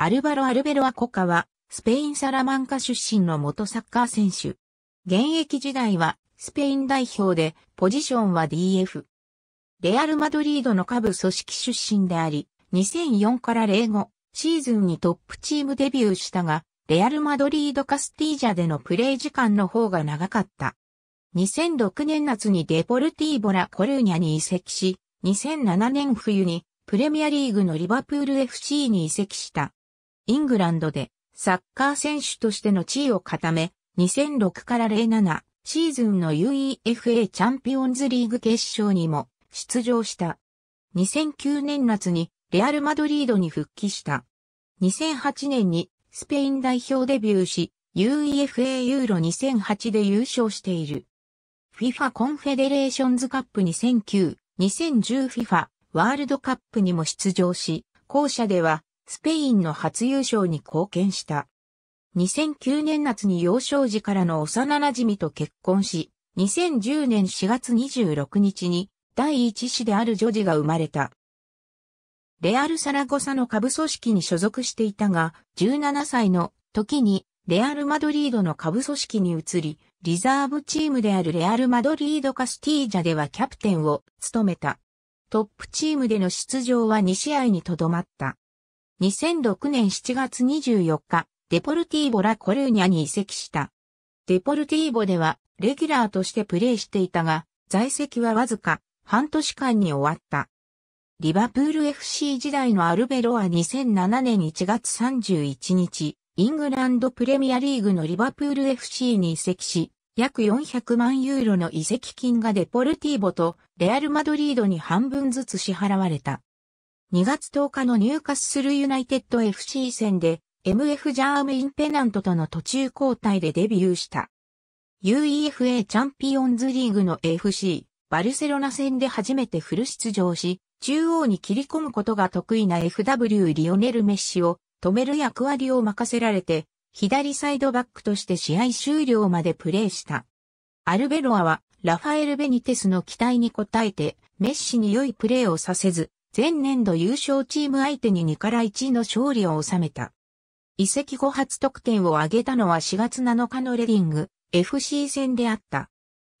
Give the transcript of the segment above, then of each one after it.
アルバロ・アルベロア・コカは、スペイン・サラマンカ出身の元サッカー選手。現役時代は、スペイン代表で、ポジションは DF。レアル・マドリードの下部組織出身であり、2004から05シーズンにトップチームデビューしたが、レアル・マドリード・カスティージャでのプレー時間の方が長かった。2006年夏にデポルティーボラ・コルーニャに移籍し、2007年冬にプレミアリーグのリバプール FC に移籍した。イングランドでサッカー選手としての地位を固め、2006から07シーズンの UEFA チャンピオンズリーグ決勝にも出場した。2009年夏にレアル・マドリードに復帰した。2008年にスペイン代表デビューし、UEFA ユーロ2008で優勝している。FIFA コンフェデレーションズカップ2009、2010FIFA ワールドカップにも出場し、後者ではスペインの初優勝に貢献した。2009年夏に幼少時からの幼馴染と結婚し、2010年4月26日に第一子である女児が生まれた。レアル・サラゴサの下部組織に所属していたが、17歳の時にレアル・マドリードの下部組織に移り、リザーブチームであるレアル・マドリード・カスティージャではキャプテンを務めた。トップチームでの出場は2試合にとどまった。2006年7月24日、デポルティーボラコルーニャに移籍した。デポルティーボでは、レギュラーとしてプレーしていたが、在籍はわずか、半年間に終わった。リバプール FC 時代のアルベロは2007年1月31日、イングランドプレミアリーグのリバプール FC に移籍し、約400万ユーロの移籍金がデポルティーボとレアル・マドリードに半分ずつ支払われた。2月10日のニューカッスルユナイテッド FC 戦で MF ジャーメインペナントとの途中交代でデビューした。UEFA チャンピオンズリーグの FC バルセロナ戦で初めてフル出場し、中央に切り込むことが得意な FW リオネル・メッシを止める役割を任せられて、左サイドバックとして試合終了までプレーした。アルベロアはラファエル・ベニテスの期待に応えて、メッシに良いプレーをさせず、前年度優勝チーム相手に2から1の勝利を収めた。移籍後初得点を挙げたのは4月7日のレディング FC 戦であった。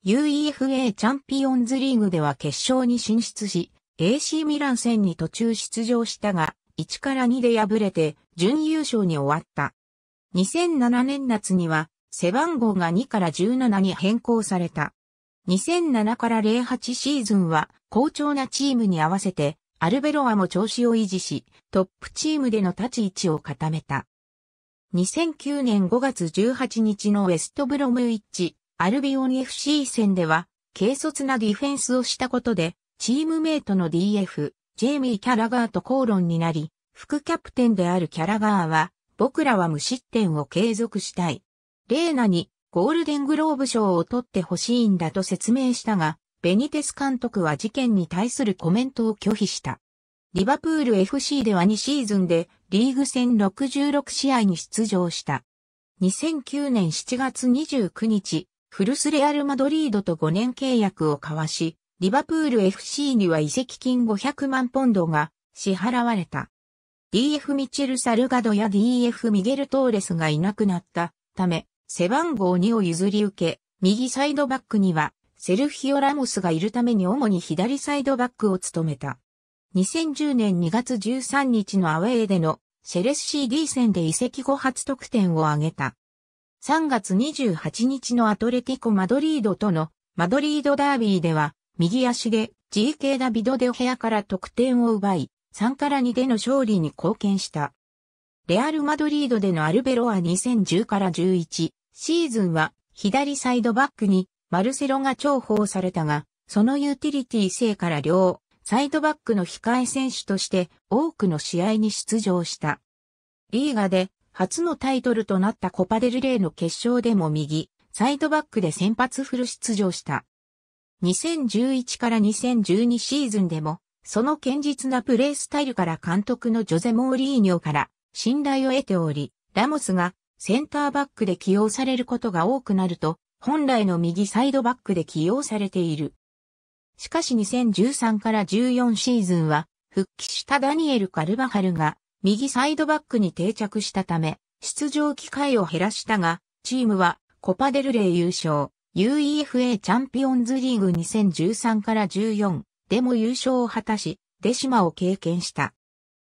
UEFA チャンピオンズリーグでは決勝に進出し、AC ミラン戦に途中出場したが、1から2で敗れて準優勝に終わった。2007年夏には背番号が2から17に変更された。2007から08シーズンは好調なチームに合わせてアルベロアも調子を維持し、トップチームでの立ち位置を固めた。2009年5月18日のウェストブロムイッチ、アルビオン FC 戦では、軽率なディフェンスをしたことで、チームメイトの DF、ジェイミー・キャラガーと口論になり、副キャプテンであるキャラガーは、僕らは無失点を継続したい。レーナにゴールデングローブ賞を取ってほしいんだと説明したが、ベニテス監督は事件に対するコメントを拒否した。リバプール FC では2シーズンでリーグ戦66試合に出場した。2009年7月29日、フルスレアル・マドリードと5年契約を交わし、リバプール FC には移籍金500万ポンドが支払われた。DF ミチェル・サルガドや DF ミゲル・トーレスがいなくなったため、背番号2を譲り受け、右サイドバックにはセルフヒオ・ラモスがいるために主に左サイドバックを務めた。2010年2月13日のアウェーでのセレス CD 戦で移籍後初得点を挙げた。3月28日のアトレティコ・マドリードとのマドリードダービーでは右足で GK ダビド・デオヘアから得点を奪い3から2での勝利に貢献した。レアル・マドリードでのアルベロア2010から11シーズンは左サイドバックにマルセロが重宝されたが、そのユーティリティ性から両、サイドバックの控え選手として多くの試合に出場した。リーガで初のタイトルとなったコパデルレーの決勝でも右、サイドバックで先発フル出場した。2011から2012シーズンでも、その堅実なプレースタイルから監督のジョゼ・モーリーニョから信頼を得ており、ラモスがセンターバックで起用されることが多くなると、本来の右サイドバックで起用されている。しかし2013から14シーズンは、復帰したダニエル・カルバハルが、右サイドバックに定着したため、出場機会を減らしたが、チームは、コパデルレー優勝、UEFA チャンピオンズリーグ2013から14でも優勝を果たし、デシマを経験した。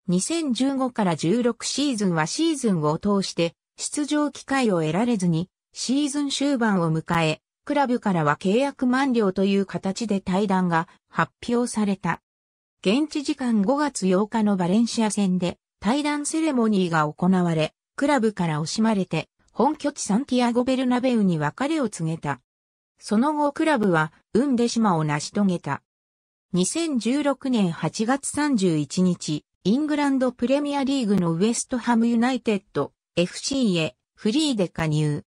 2015から16シーズンはシーズンを通して出場機会を得られずにシーズン終盤を迎え、クラブからは契約満了という形で対談が発表された。現地時間5月8日のバレンシア戦で対談セレモニーが行われ、クラブから惜しまれて本拠地サンティアゴ・ベルナベウに別れを告げた。その後クラブはウンデシマを成し遂げた。2016年8月31日、イングランドプレミアリーグのウエストハムユナイテッド FC へフリーで加入。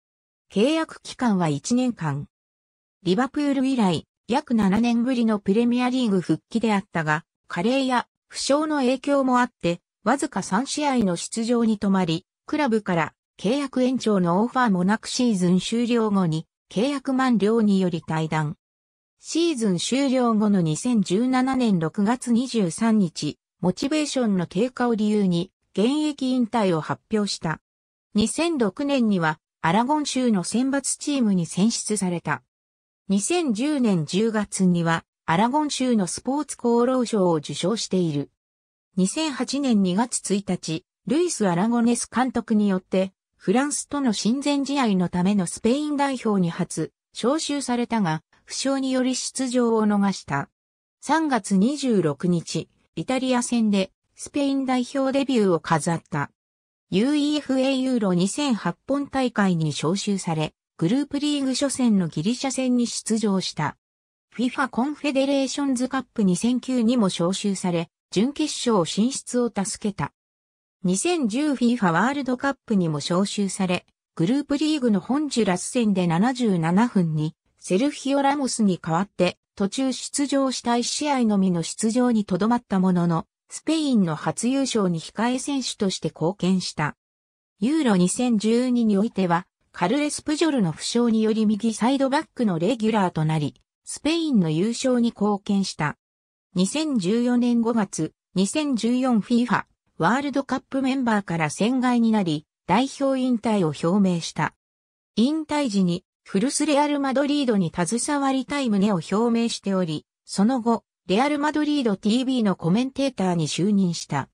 契約期間は1年間。リバプール以来、約7年ぶりのプレミアリーグ復帰であったが、加齢や負傷の影響もあって、わずか3試合の出場に止まり、クラブから契約延長のオファーもなくシーズン終了後に契約満了により退団。シーズン終了後の2017年6月23日、モチベーションの低下を理由に現役引退を発表した。2006年にはアラゴン州の選抜チームに選出された。2010年10月には、アラゴン州のスポーツ功労賞を受賞している。2008年2月1日、ルイス・アラゴネス監督によって、フランスとの親善試合のためのスペイン代表に初、招集されたが、負傷により出場を逃した。3月26日、イタリア戦で、スペイン代表デビューを飾った。UEFA ユーロ2008本大会に招集され、グループリーグ初戦のギリシャ戦に出場した。FIFA コンフェデレーションズカップ2009にも招集され、準決勝進出を助けた。2010FIFA ワールドカップにも招集され、グループリーグのホンジュラス戦で77分に、セルフィオ・ラモスに代わって途中出場したい試合のみの出場にとどまったものの、スペインの初優勝に控え選手として貢献した。ユーロ2012においては、カルレス・プジョルの負傷により右サイドバックのレギュラーとなり、スペインの優勝に貢献した。2014年5月、2014FIFA ワールドカップメンバーから戦外になり、代表引退を表明した。引退時に、フルスレアル・マドリードに携わりたい旨を表明しており、その後、レアル・マドリード TV のコメンテーターに就任した。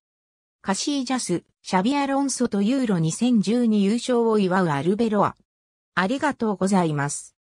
カシージャス、シャビアロンソとユーロ2 0 1に優勝を祝うアルベロア。ありがとうございます。